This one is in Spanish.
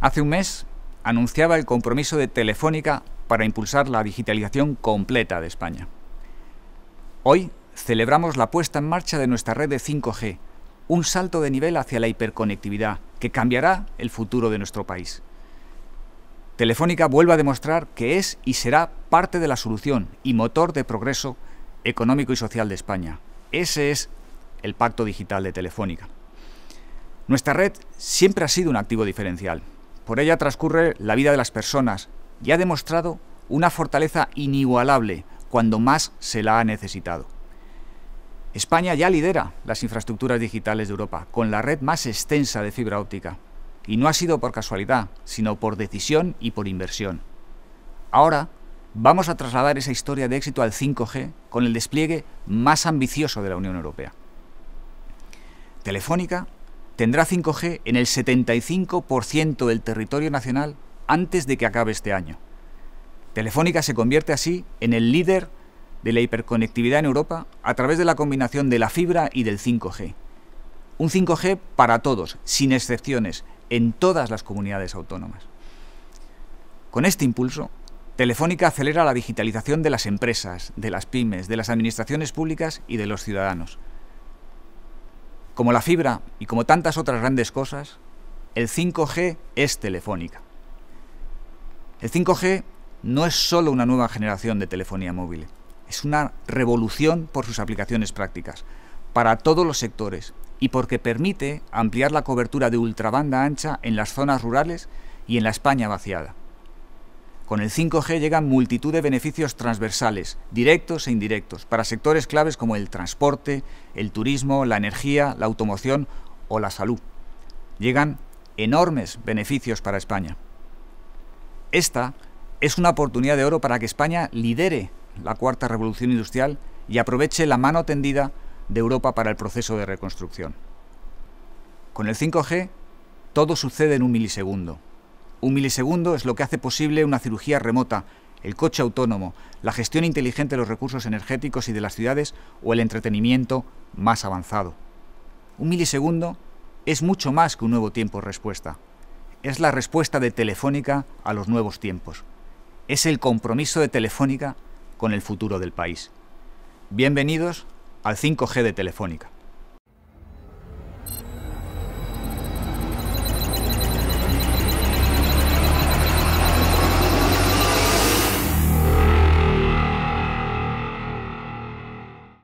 Hace un mes anunciaba el compromiso de Telefónica para impulsar la digitalización completa de España. Hoy celebramos la puesta en marcha de nuestra red de 5G, un salto de nivel hacia la hiperconectividad que cambiará el futuro de nuestro país. Telefónica vuelve a demostrar que es y será parte de la solución y motor de progreso económico y social de España. Ese es el pacto digital de Telefónica. Nuestra red siempre ha sido un activo diferencial por ella transcurre la vida de las personas y ha demostrado una fortaleza inigualable cuando más se la ha necesitado. España ya lidera las infraestructuras digitales de Europa, con la red más extensa de fibra óptica. Y no ha sido por casualidad, sino por decisión y por inversión. Ahora vamos a trasladar esa historia de éxito al 5G con el despliegue más ambicioso de la Unión Europea. Telefónica tendrá 5G en el 75% del territorio nacional antes de que acabe este año. Telefónica se convierte así en el líder de la hiperconectividad en Europa a través de la combinación de la fibra y del 5G. Un 5G para todos, sin excepciones, en todas las comunidades autónomas. Con este impulso, Telefónica acelera la digitalización de las empresas, de las pymes, de las administraciones públicas y de los ciudadanos. Como la fibra y como tantas otras grandes cosas, el 5G es telefónica. El 5G no es solo una nueva generación de telefonía móvil, es una revolución por sus aplicaciones prácticas, para todos los sectores y porque permite ampliar la cobertura de ultrabanda ancha en las zonas rurales y en la España vaciada. Con el 5G llegan multitud de beneficios transversales, directos e indirectos, para sectores claves como el transporte, el turismo, la energía, la automoción o la salud. Llegan enormes beneficios para España. Esta es una oportunidad de oro para que España lidere la cuarta revolución industrial y aproveche la mano tendida de Europa para el proceso de reconstrucción. Con el 5G todo sucede en un milisegundo. Un milisegundo es lo que hace posible una cirugía remota, el coche autónomo, la gestión inteligente de los recursos energéticos y de las ciudades o el entretenimiento más avanzado. Un milisegundo es mucho más que un nuevo tiempo respuesta. Es la respuesta de Telefónica a los nuevos tiempos. Es el compromiso de Telefónica con el futuro del país. Bienvenidos al 5G de Telefónica.